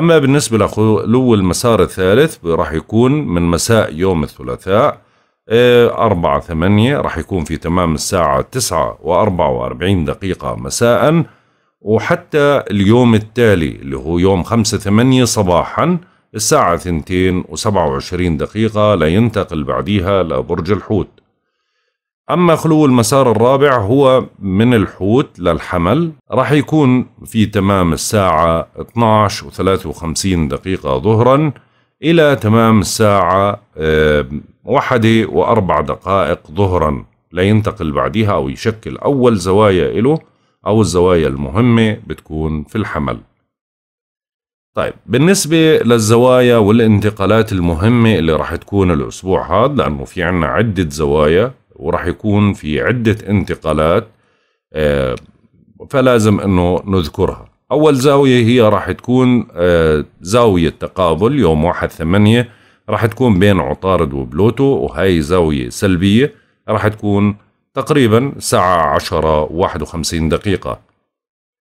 أما بالنسبة لخلو المسار الثالث راح يكون من مساء يوم الثلاثاء آه، أربعة ثمانية راح يكون في تمام الساعة تسعة وأربعة وأربعين دقيقة مساء وحتى اليوم التالي اللي هو يوم خمسة ثمانية صباحا الساعة ثنتين وسبعة وعشرين دقيقة لينتقل بعديها لبرج الحوت أما خلو المسار الرابع هو من الحوت للحمل راح يكون في تمام الساعة 12 و 53 دقيقة ظهرا إلى تمام الساعة آه، واحدة وأربع دقائق ظهرا لينتقل بعدها أو يشكل أول زوايا له أو الزوايا المهمة بتكون في الحمل طيب بالنسبة للزوايا والانتقالات المهمة اللي راح تكون الأسبوع هذا لأنه في عنا عدة زوايا وراح يكون في عدة انتقالات آه، فلازم أنه نذكرها أول زاوية هي راح تكون آه، زاوية تقابل يوم واحد ثمانية راح تكون بين عطارد وبلوتو وهي زاوية سلبية راح تكون تقريبا ساعة عشرة واحد وخمسين دقيقة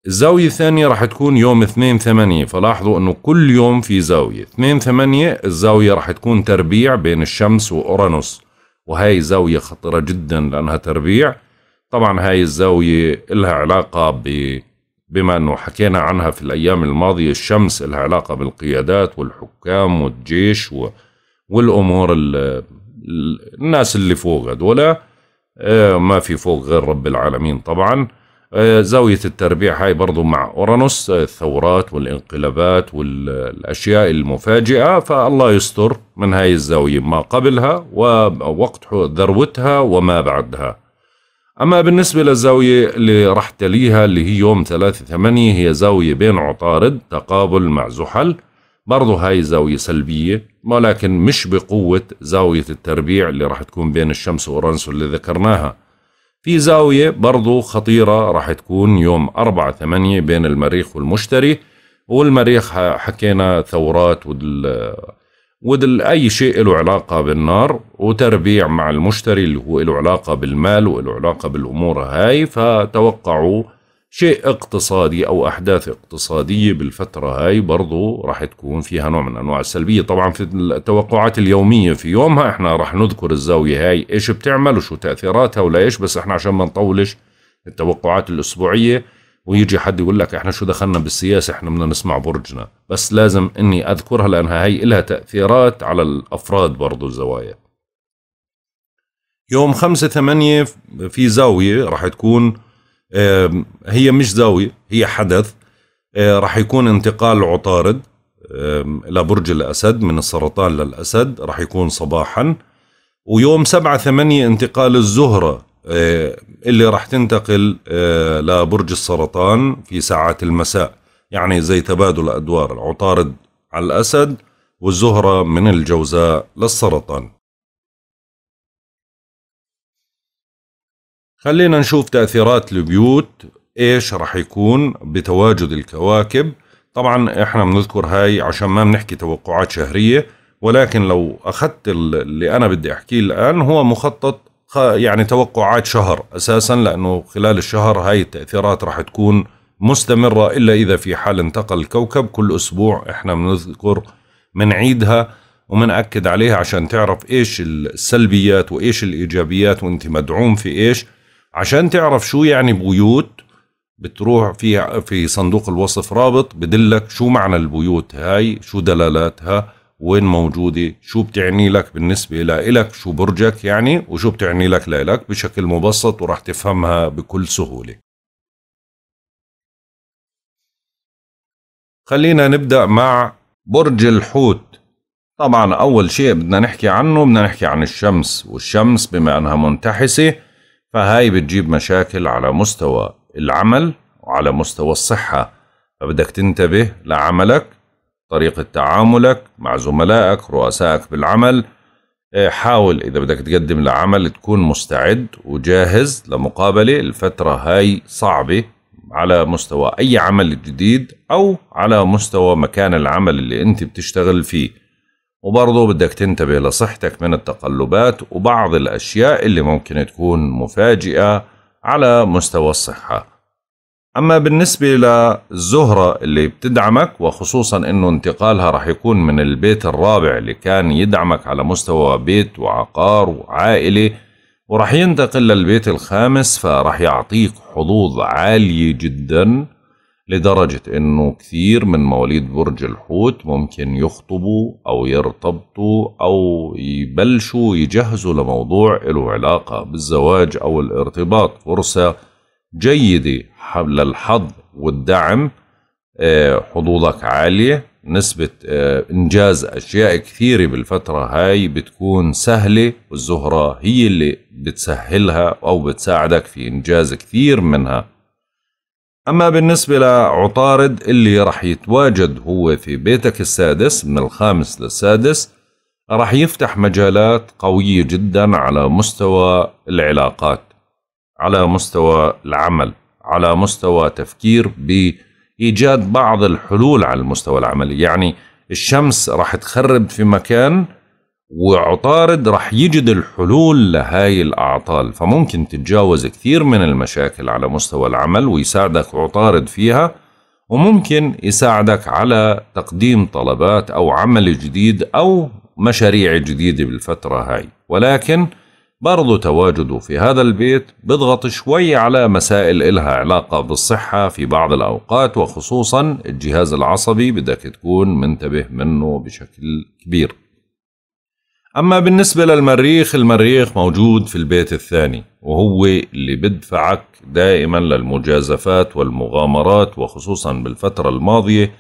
الزاوية الثانية راح تكون يوم اثنين ثمانية فلاحظوا انه كل يوم في زاوية اثنين ثمانية الزاوية راح تكون تربيع بين الشمس واورانوس وهي زاوية خطيرة جدا لأنها تربيع طبعا هاي الزاوية لها علاقة ب بما أنه حكينا عنها في الأيام الماضية الشمس لها علاقة بالقيادات والحكام والجيش و... والأمور ال... الناس اللي فوق هذولا آه، ما في فوق غير رب العالمين طبعا آه، زاوية التربيع هاي برضو مع أورانوس آه، الثورات والانقلابات والأشياء المفاجئة فالله يستر من هاي الزاوية ما قبلها ووقت ذروتها وما بعدها أما بالنسبة للزاوية اللي راح تليها اللي هي يوم 3 8 هي زاوية بين عطارد تقابل مع زحل برضو هاي زاوية سلبية ولكن مش بقوة زاوية التربيع اللي راح تكون بين الشمس وأورانوس اللي ذكرناها في زاوية برضو خطيرة راح تكون يوم أربعة ثمانية بين المريخ والمشتري والمريخ حكينا ثورات ودل, ودل أي شيء له علاقة بالنار وتربيع مع المشتري اللي هو له علاقة بالمال وله علاقة بالأمور هاي فتوقعوا شيء اقتصادي أو أحداث اقتصادية بالفترة هاي برضو راح تكون فيها نوع من أنواع السلبية طبعا في التوقعات اليومية في يومها احنا راح نذكر الزاوية هاي ايش بتعمل وشو تأثيراتها ولا ايش بس احنا عشان ما نطولش التوقعات الأسبوعية ويجي حد يقول لك احنا شو دخلنا بالسياسة احنا بدنا نسمع برجنا بس لازم اني اذكرها لانها هي لها تأثيرات على الافراد برضو الزوايا يوم خمسة ثمانية في زاوية راح تكون هي مش زاوية هي حدث راح يكون انتقال عطارد إلى برج الأسد من السرطان للأسد راح يكون صباحا ويوم سبعة ثمانية انتقال الزهرة اللي راح تنتقل لبرج السرطان في ساعات المساء يعني زي تبادل أدوار عطارد على الأسد والزهرة من الجوزاء للسرطان خلينا نشوف تأثيرات البيوت ايش رح يكون بتواجد الكواكب طبعا احنا بنذكر هاي عشان ما بنحكي توقعات شهرية ولكن لو اخذت اللي انا بدي احكيه الان هو مخطط يعني توقعات شهر اساسا لانه خلال الشهر هاي التأثيرات رح تكون مستمرة الا اذا في حال انتقل الكوكب كل اسبوع احنا بنذكر بنعيدها ومنأكد عليها عشان تعرف ايش السلبيات وايش الايجابيات وانت مدعوم في ايش عشان تعرف شو يعني بيوت بتروح في في صندوق الوصف رابط بدلك شو معنى البيوت هاي شو دلالاتها وين موجودة شو بتعني لك بالنسبة لإلك شو برجك يعني وشو بتعني لك لإلك بشكل مبسط وراح تفهمها بكل سهولة خلينا نبدأ مع برج الحوت طبعا أول شيء بدنا نحكي عنه بدنا نحكي عن الشمس والشمس بما أنها منتحسة فهاي بتجيب مشاكل على مستوى العمل وعلى مستوى الصحة فبدك تنتبه لعملك طريقة تعاملك مع زملائك رؤسائك بالعمل إيه، حاول إذا بدك تقدم لعمل تكون مستعد وجاهز لمقابلة الفترة هاي صعبة على مستوى أي عمل جديد أو على مستوى مكان العمل اللي أنت بتشتغل فيه وبرضه بدك تنتبه لصحتك من التقلبات وبعض الأشياء اللي ممكن تكون مفاجئة على مستوى الصحة أما بالنسبة للزهرة اللي بتدعمك وخصوصا أنه انتقالها رح يكون من البيت الرابع اللي كان يدعمك على مستوى بيت وعقار وعائلة ورح ينتقل للبيت الخامس فرح يعطيك حظوظ عالية جداً لدرجة انه كثير من مواليد برج الحوت ممكن يخطبوا او يرتبطوا او يبلشوا يجهزوا لموضوع له علاقة بالزواج او الارتباط فرصة جيدة حبل الحظ والدعم آه، حظوظك عالية نسبة آه، إنجاز أشياء كثيرة بالفترة هاي بتكون سهلة والزهرة هي اللي بتسهلها أو بتساعدك في إنجاز كثير منها أما بالنسبة لعطارد اللي رح يتواجد هو في بيتك السادس من الخامس للسادس رح يفتح مجالات قوية جدا على مستوى العلاقات على مستوى العمل على مستوى تفكير بإيجاد بعض الحلول على المستوى العملي يعني الشمس رح تخرب في مكان وعطارد راح يجد الحلول لهاي الأعطال فممكن تتجاوز كثير من المشاكل على مستوى العمل ويساعدك عطارد فيها وممكن يساعدك على تقديم طلبات أو عمل جديد أو مشاريع جديدة بالفترة هاي ولكن برضو تواجده في هذا البيت بضغط شوي على مسائل إلها علاقة بالصحة في بعض الأوقات وخصوصا الجهاز العصبي بدك تكون منتبه منه بشكل كبير أما بالنسبة للمريخ المريخ موجود في البيت الثاني وهو اللي بدفعك دائما للمجازفات والمغامرات وخصوصا بالفترة الماضية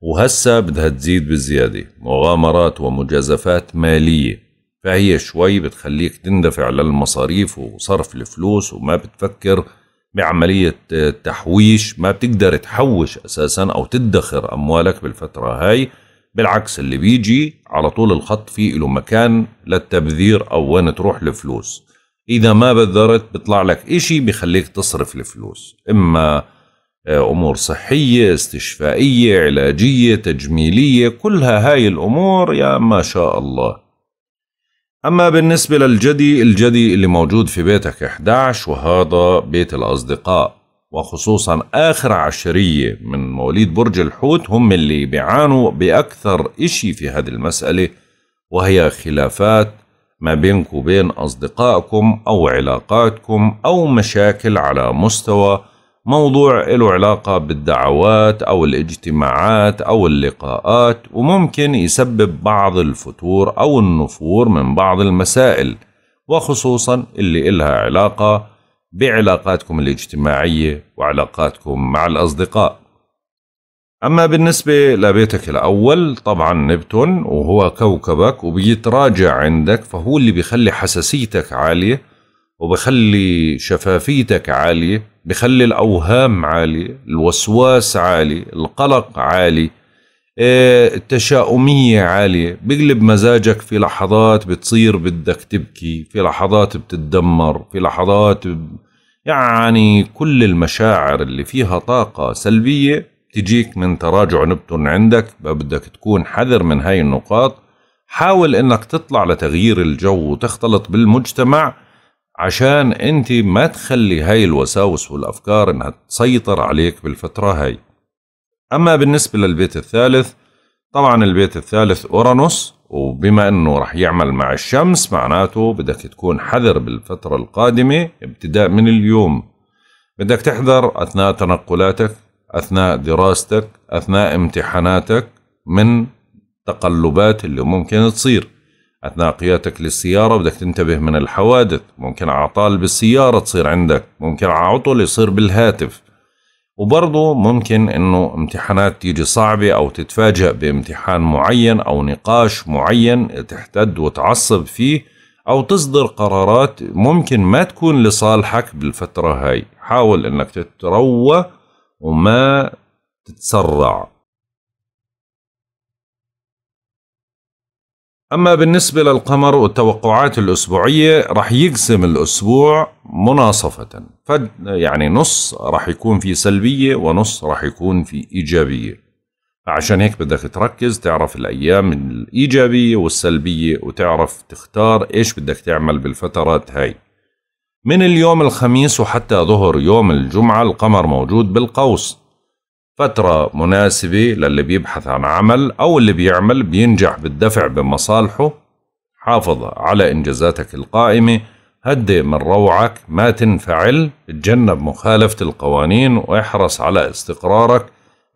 وهسا بدها تزيد بالزيادة مغامرات ومجازفات مالية فهي شوي بتخليك تندفع للمصاريف وصرف الفلوس وما بتفكر بعملية تحويش ما بتقدر تحوش أساسا أو تدخر أموالك بالفترة هاي بالعكس اللي بيجي على طول الخط فيه له مكان للتبذير أو وين تروح الفلوس إذا ما بذرت بيطلع لك إشي بخليك تصرف الفلوس إما آه، أمور صحية استشفائية علاجية تجميلية كلها هاي الأمور يا ما شاء الله أما بالنسبة للجدي الجدي اللي موجود في بيتك 11 وهذا بيت الأصدقاء وخصوصا آخر عشرية من مواليد برج الحوت هم اللي بيعانوا بأكثر إشي في هذه المسألة وهي خلافات ما بينك وبين أصدقائكم أو علاقاتكم أو مشاكل على مستوى موضوع له علاقة بالدعوات أو الاجتماعات أو اللقاءات وممكن يسبب بعض الفتور أو النفور من بعض المسائل وخصوصا اللي إلها علاقة بعلاقاتكم الاجتماعية وعلاقاتكم مع الأصدقاء أما بالنسبة لبيتك الأول طبعا نبتون وهو كوكبك وبيتراجع عندك فهو اللي بيخلي حساسيتك عالية وبخلي شفافيتك عالية بخلي الأوهام عالية الوسواس عالي القلق عالي إيه، التشاؤمية عالية بقلب مزاجك في لحظات بتصير بدك تبكي في لحظات بتتدمر في لحظات ب... يعني كل المشاعر اللي فيها طاقة سلبية تجيك من تراجع نبتون عندك بدك تكون حذر من هاي النقاط حاول انك تطلع لتغيير الجو وتختلط بالمجتمع عشان انت ما تخلي هاي الوساوس والافكار انها تسيطر عليك بالفترة هاي اما بالنسبة للبيت الثالث طبعا البيت الثالث اورانوس وبما انه رح يعمل مع الشمس معناته بدك تكون حذر بالفترة القادمة ابتداء من اليوم بدك تحذر اثناء تنقلاتك أثناء دراستك أثناء امتحاناتك من تقلبات اللي ممكن تصير أثناء قيادتك للسيارة بدك تنتبه من الحوادث ممكن أعطال بالسيارة تصير عندك ممكن عطل يصير بالهاتف وبرضه ممكن أنه امتحانات تيجي صعبة أو تتفاجأ بامتحان معين أو نقاش معين تحتد وتعصب فيه أو تصدر قرارات ممكن ما تكون لصالحك بالفترة هاي حاول أنك تتروى وما تتسرع أما بالنسبة للقمر والتوقعات الأسبوعية رح يقسم الأسبوع مناصفة يعني نص رح يكون في سلبية ونص رح يكون في إيجابية عشان هيك بدك تركز تعرف الأيام الإيجابية والسلبية وتعرف تختار إيش بدك تعمل بالفترات هاي من اليوم الخميس وحتى ظهر يوم الجمعة القمر موجود بالقوس فترة مناسبة للي بيبحث عن عمل أو اللي بيعمل بينجح بالدفع بمصالحه حافظ على إنجازاتك القائمة هدي من روعك ما تنفعل اتجنب مخالفة القوانين واحرص على استقرارك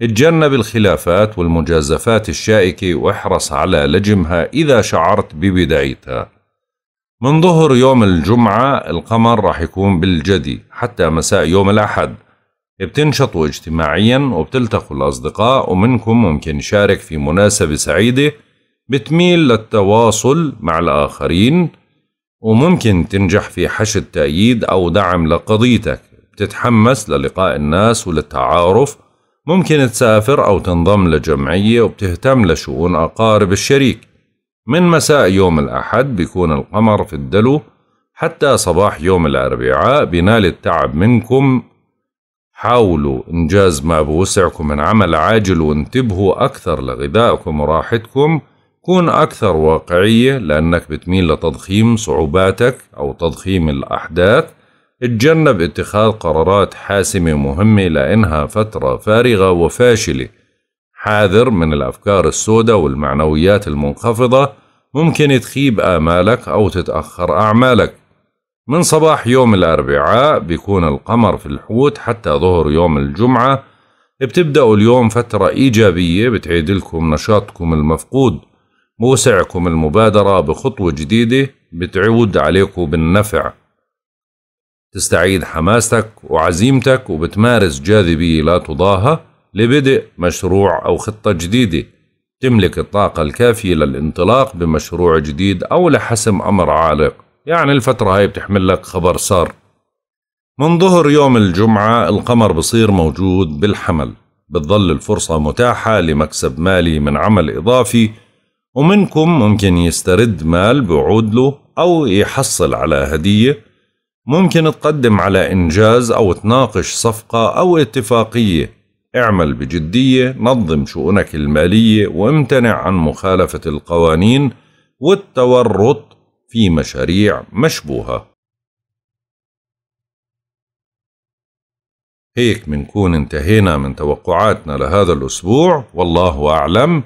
اتجنب الخلافات والمجازفات الشائكة واحرص على لجمها إذا شعرت ببدايتها من ظهر يوم الجمعة القمر راح يكون بالجدي حتى مساء يوم الأحد بتنشطوا اجتماعيا وبتلتقوا الأصدقاء ومنكم ممكن يشارك في مناسبة سعيدة بتميل للتواصل مع الآخرين وممكن تنجح في حشد تأييد أو دعم لقضيتك بتتحمس للقاء الناس وللتعارف ممكن تسافر أو تنضم لجمعية وبتهتم لشؤون أقارب الشريك من مساء يوم الأحد بيكون القمر في الدلو حتى صباح يوم الأربعاء بينال التعب منكم حاولوا إنجاز ما بوسعكم من عمل عاجل وانتبهوا أكثر لغذائكم وراحتكم كون أكثر واقعية لأنك بتميل لتضخيم صعوباتك أو تضخيم الأحداث اتجنب اتخاذ قرارات حاسمة مهمة لأنها فترة فارغة وفاشلة حاذر من الأفكار السوداء والمعنويات المنخفضة ممكن تخيب آمالك أو تتأخر أعمالك من صباح يوم الأربعاء بيكون القمر في الحوت حتى ظهر يوم الجمعة بتبدأوا اليوم فترة إيجابية بتعيد لكم نشاطكم المفقود موسعكم المبادرة بخطوة جديدة بتعود عليكم بالنفع تستعيد حماستك وعزيمتك وبتمارس جاذبية لا تضاهى لبدء مشروع أو خطة جديدة تملك الطاقة الكافية للانطلاق بمشروع جديد أو لحسم أمر عالق يعني الفترة هاي بتحمل لك خبر صار من ظهر يوم الجمعة القمر بصير موجود بالحمل بتظل الفرصة متاحة لمكسب مالي من عمل إضافي ومنكم ممكن يسترد مال بعود له أو يحصل على هدية ممكن تقدم على إنجاز أو تناقش صفقة أو اتفاقية اعمل بجدية نظم شؤونك المالية وامتنع عن مخالفة القوانين والتورط في مشاريع مشبوهة هيك منكون انتهينا من توقعاتنا لهذا الأسبوع والله أعلم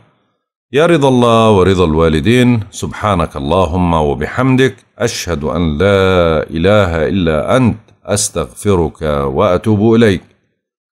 يا رضا الله ورضا الوالدين سبحانك اللهم وبحمدك أشهد أن لا إله إلا أنت أستغفرك وأتوب إليك